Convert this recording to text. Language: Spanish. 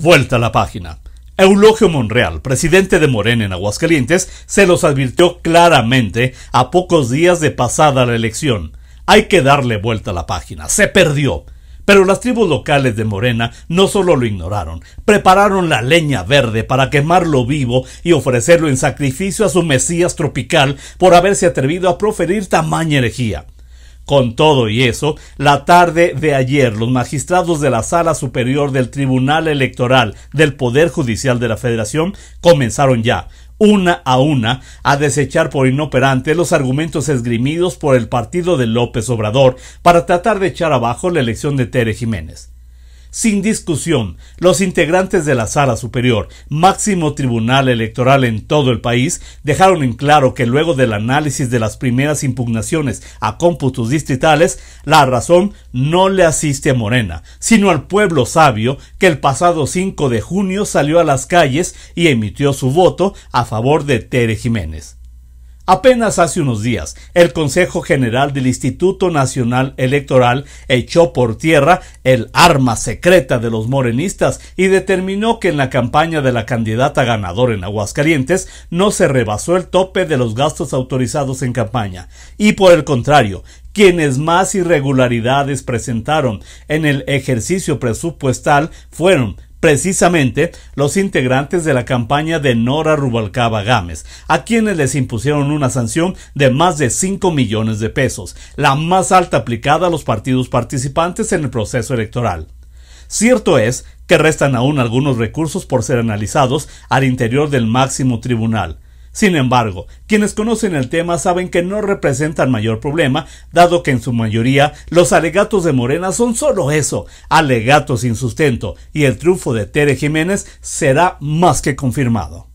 Vuelta a la página. Eulogio Monreal, presidente de Morena en Aguascalientes, se los advirtió claramente a pocos días de pasada la elección. Hay que darle vuelta a la página. Se perdió. Pero las tribus locales de Morena no solo lo ignoraron, prepararon la leña verde para quemarlo vivo y ofrecerlo en sacrificio a su Mesías tropical por haberse atrevido a proferir tamaña herejía. Con todo y eso, la tarde de ayer los magistrados de la Sala Superior del Tribunal Electoral del Poder Judicial de la Federación comenzaron ya, una a una, a desechar por inoperante los argumentos esgrimidos por el partido de López Obrador para tratar de echar abajo la elección de Tere Jiménez. Sin discusión, los integrantes de la Sala Superior, máximo tribunal electoral en todo el país, dejaron en claro que luego del análisis de las primeras impugnaciones a cómputos distritales, la razón no le asiste a Morena, sino al pueblo sabio que el pasado 5 de junio salió a las calles y emitió su voto a favor de Tere Jiménez. Apenas hace unos días, el Consejo General del Instituto Nacional Electoral echó por tierra el arma secreta de los morenistas y determinó que en la campaña de la candidata ganadora en Aguascalientes no se rebasó el tope de los gastos autorizados en campaña, y por el contrario, quienes más irregularidades presentaron en el ejercicio presupuestal fueron precisamente los integrantes de la campaña de Nora Rubalcaba Gámez, a quienes les impusieron una sanción de más de 5 millones de pesos, la más alta aplicada a los partidos participantes en el proceso electoral. Cierto es que restan aún algunos recursos por ser analizados al interior del máximo tribunal, sin embargo, quienes conocen el tema saben que no representa el mayor problema, dado que en su mayoría los alegatos de Morena son solo eso, alegatos sin sustento, y el triunfo de Tere Jiménez será más que confirmado.